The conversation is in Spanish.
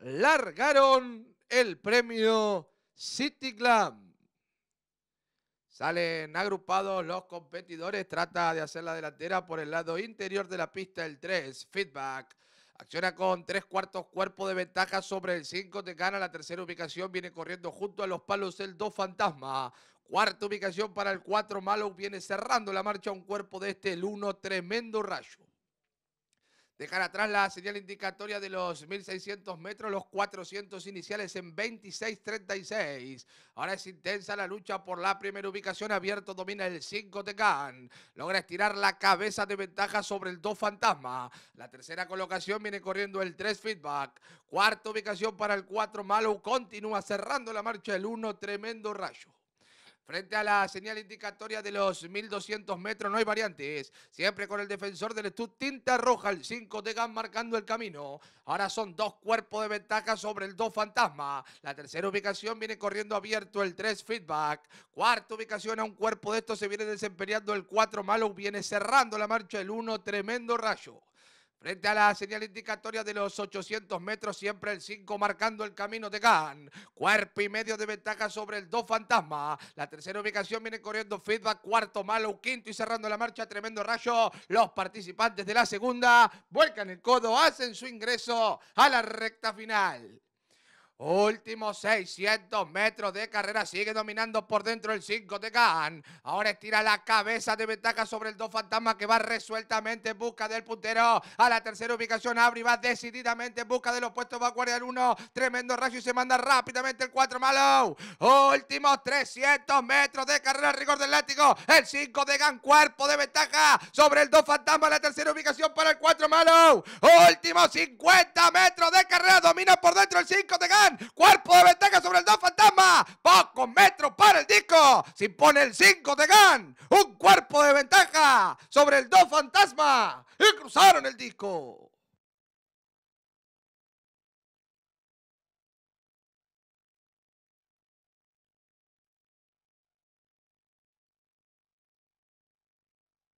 largaron el premio City Club. Salen agrupados los competidores, trata de hacer la delantera por el lado interior de la pista el 3, feedback. Acciona con tres cuartos cuerpo de ventaja sobre el 5, te gana la tercera ubicación, viene corriendo junto a los palos el 2 fantasma. Cuarta ubicación para el 4, Malo viene cerrando la marcha un cuerpo de este, el 1, tremendo rayo. Dejar atrás la señal indicatoria de los 1.600 metros, los 400 iniciales en 26.36. Ahora es intensa la lucha por la primera ubicación. Abierto domina el 5 Tecán. Logra estirar la cabeza de ventaja sobre el 2 Fantasma. La tercera colocación viene corriendo el 3 Feedback. Cuarta ubicación para el 4 Malo. Continúa cerrando la marcha el 1. Tremendo rayo. Frente a la señal indicatoria de los 1200 metros no hay variantes. Siempre con el defensor del Stud Tinta Roja, el 5 de GAN marcando el camino. Ahora son dos cuerpos de ventaja sobre el 2 Fantasma. La tercera ubicación viene corriendo abierto el 3 Feedback. Cuarta ubicación a un cuerpo de estos se viene desempeñando el 4 Malo. Viene cerrando la marcha el 1, tremendo rayo. Frente a la señal indicatoria de los 800 metros, siempre el 5 marcando el camino de Gan. Cuerpo y medio de ventaja sobre el 2 Fantasma. La tercera ubicación viene corriendo Feedback, cuarto Malo, quinto y cerrando la marcha, tremendo rayo. Los participantes de la segunda vuelcan el codo, hacen su ingreso a la recta final. Últimos 600 metros de carrera. Sigue dominando por dentro el 5 de Gan Ahora estira la cabeza de ventaja sobre el 2 Fantasma que va resueltamente en busca del puntero. A la tercera ubicación abre y va decididamente en busca del opuesto. Va a guardar uno, Tremendo ratio y se manda rápidamente el 4 Malo. Últimos 300 metros de carrera. Rigor del látigo. El 5 de Gan Cuerpo de ventaja sobre el 2 Fantasma. La tercera ubicación para el 4 Malo. Últimos 50 metros de carrera. Domina por dentro el 5 de Gan cuerpo de ventaja sobre el dos fantasma, pocos metros para el disco, si pone el 5 de Gan, un cuerpo de ventaja sobre el dos fantasma y cruzaron el disco.